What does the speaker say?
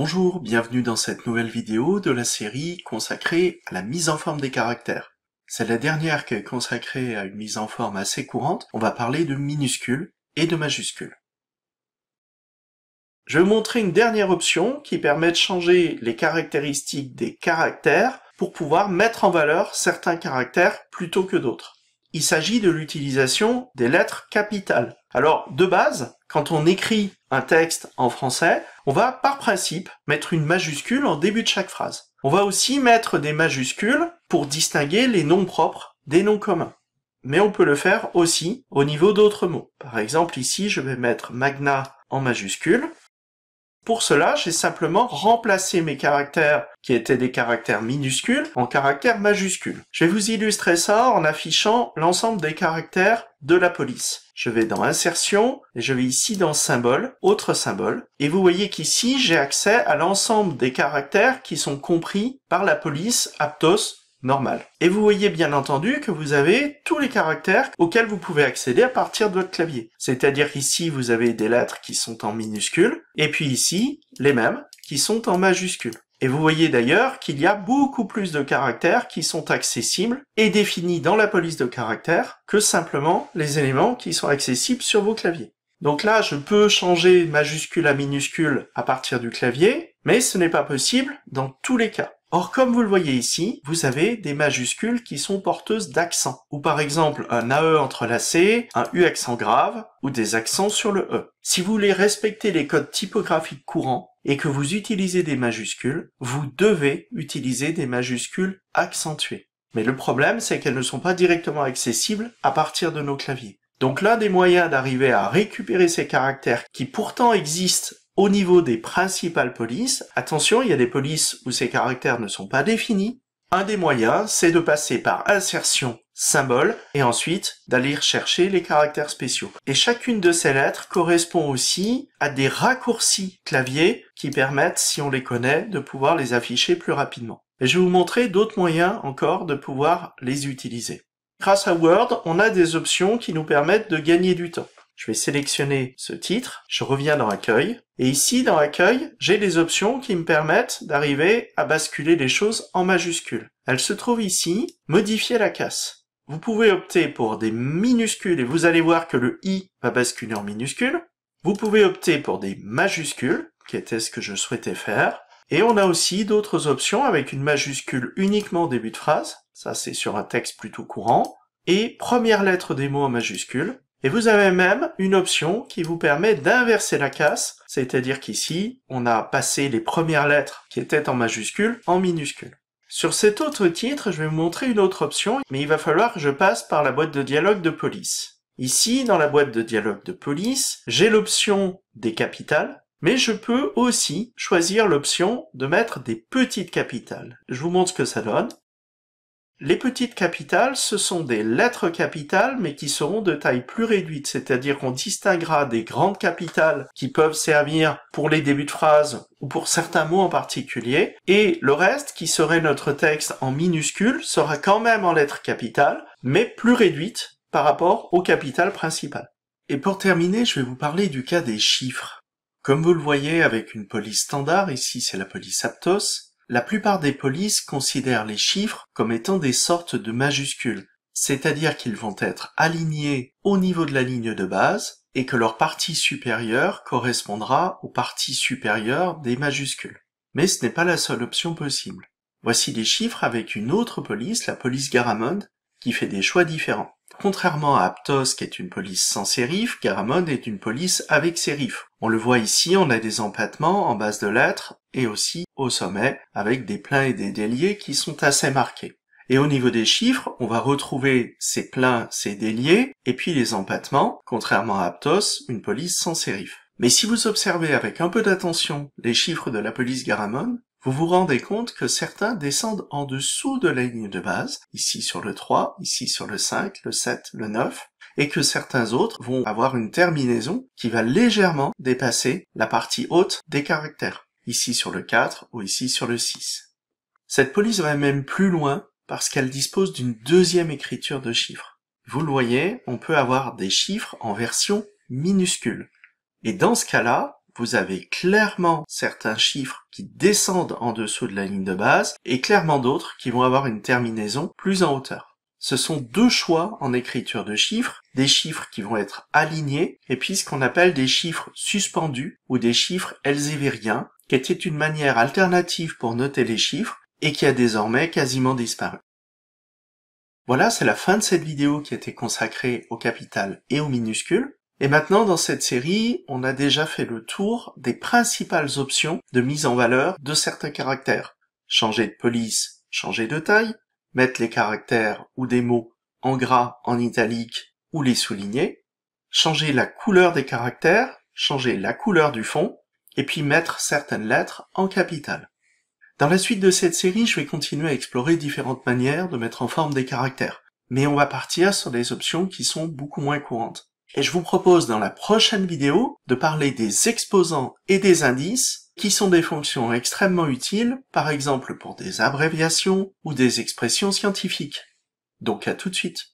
Bonjour, bienvenue dans cette nouvelle vidéo de la série consacrée à la mise en forme des caractères. C'est la dernière qui est consacrée à une mise en forme assez courante. On va parler de minuscules et de majuscules. Je vais vous montrer une dernière option qui permet de changer les caractéristiques des caractères pour pouvoir mettre en valeur certains caractères plutôt que d'autres. Il s'agit de l'utilisation des lettres capitales. Alors, de base, quand on écrit un texte en français, on va par principe mettre une majuscule en début de chaque phrase. On va aussi mettre des majuscules pour distinguer les noms propres des noms communs. Mais on peut le faire aussi au niveau d'autres mots. Par exemple, ici, je vais mettre magna en majuscule pour cela, j'ai simplement remplacé mes caractères qui étaient des caractères minuscules en caractères majuscules. Je vais vous illustrer ça en affichant l'ensemble des caractères de la police. Je vais dans insertion et je vais ici dans symbole, autre symbole. Et vous voyez qu'ici, j'ai accès à l'ensemble des caractères qui sont compris par la police Aptos normal. Et vous voyez bien entendu que vous avez tous les caractères auxquels vous pouvez accéder à partir de votre clavier. C'est-à-dire qu'ici, vous avez des lettres qui sont en minuscules, et puis ici, les mêmes, qui sont en majuscules. Et vous voyez d'ailleurs qu'il y a beaucoup plus de caractères qui sont accessibles et définis dans la police de caractères que simplement les éléments qui sont accessibles sur vos claviers. Donc là, je peux changer majuscule à minuscule à partir du clavier, mais ce n'est pas possible dans tous les cas. Or, comme vous le voyez ici, vous avez des majuscules qui sont porteuses d'accents, ou par exemple un AE entrelacé, un U accent grave, ou des accents sur le E. Si vous voulez respecter les codes typographiques courants et que vous utilisez des majuscules, vous devez utiliser des majuscules accentuées. Mais le problème, c'est qu'elles ne sont pas directement accessibles à partir de nos claviers. Donc l'un des moyens d'arriver à récupérer ces caractères qui pourtant existent au niveau des principales polices, attention, il y a des polices où ces caractères ne sont pas définis. Un des moyens, c'est de passer par insertion symbole et ensuite d'aller chercher les caractères spéciaux. Et chacune de ces lettres correspond aussi à des raccourcis clavier qui permettent, si on les connaît, de pouvoir les afficher plus rapidement. Et je vais vous montrer d'autres moyens encore de pouvoir les utiliser. Grâce à Word, on a des options qui nous permettent de gagner du temps. Je vais sélectionner ce titre, je reviens dans Accueil, et ici dans Accueil, j'ai des options qui me permettent d'arriver à basculer les choses en majuscules. Elle se trouve ici, Modifier la casse. Vous pouvez opter pour des minuscules et vous allez voir que le i va basculer en minuscule. Vous pouvez opter pour des majuscules, qui était ce que je souhaitais faire. Et on a aussi d'autres options avec une majuscule uniquement début de phrase. Ça, c'est sur un texte plutôt courant. Et première lettre des mots en majuscule. Et vous avez même une option qui vous permet d'inverser la casse, c'est-à-dire qu'ici, on a passé les premières lettres qui étaient en majuscule en minuscule. Sur cet autre titre, je vais vous montrer une autre option, mais il va falloir que je passe par la boîte de dialogue de police. Ici, dans la boîte de dialogue de police, j'ai l'option des capitales, mais je peux aussi choisir l'option de mettre des petites capitales. Je vous montre ce que ça donne. Les petites capitales, ce sont des lettres capitales, mais qui seront de taille plus réduite, c'est-à-dire qu'on distinguera des grandes capitales qui peuvent servir pour les débuts de phrases ou pour certains mots en particulier, et le reste, qui serait notre texte en minuscule, sera quand même en lettres capitales, mais plus réduite par rapport au capital principal. Et pour terminer, je vais vous parler du cas des chiffres. Comme vous le voyez avec une police standard, ici c'est la police Aptos, la plupart des polices considèrent les chiffres comme étant des sortes de majuscules, c'est-à-dire qu'ils vont être alignés au niveau de la ligne de base et que leur partie supérieure correspondra aux parties supérieures des majuscules. Mais ce n'est pas la seule option possible. Voici des chiffres avec une autre police, la police Garamond, qui fait des choix différents. Contrairement à Aptos qui est une police sans sérif, Garamond est une police avec sérif. On le voit ici, on a des empattements en base de lettres et aussi au sommet avec des pleins et des déliés qui sont assez marqués. Et au niveau des chiffres, on va retrouver ces pleins, ces déliés et puis les empattements, contrairement à Aptos, une police sans sérif. Mais si vous observez avec un peu d'attention les chiffres de la police Garamond, vous vous rendez compte que certains descendent en dessous de la ligne de base, ici sur le 3, ici sur le 5, le 7, le 9, et que certains autres vont avoir une terminaison qui va légèrement dépasser la partie haute des caractères, ici sur le 4 ou ici sur le 6. Cette police va même plus loin parce qu'elle dispose d'une deuxième écriture de chiffres. Vous le voyez, on peut avoir des chiffres en version minuscule. Et dans ce cas-là, vous avez clairement certains chiffres qui descendent en dessous de la ligne de base et clairement d'autres qui vont avoir une terminaison plus en hauteur. Ce sont deux choix en écriture de chiffres, des chiffres qui vont être alignés et puis ce qu'on appelle des chiffres suspendus ou des chiffres elzéviriens, qui était une manière alternative pour noter les chiffres et qui a désormais quasiment disparu. Voilà, c'est la fin de cette vidéo qui était consacrée au capital et au minuscules. Et maintenant, dans cette série, on a déjà fait le tour des principales options de mise en valeur de certains caractères. Changer de police, changer de taille, mettre les caractères ou des mots en gras, en italique ou les souligner, changer la couleur des caractères, changer la couleur du fond, et puis mettre certaines lettres en capitale. Dans la suite de cette série, je vais continuer à explorer différentes manières de mettre en forme des caractères, mais on va partir sur des options qui sont beaucoup moins courantes. Et je vous propose dans la prochaine vidéo de parler des exposants et des indices qui sont des fonctions extrêmement utiles, par exemple pour des abréviations ou des expressions scientifiques. Donc à tout de suite.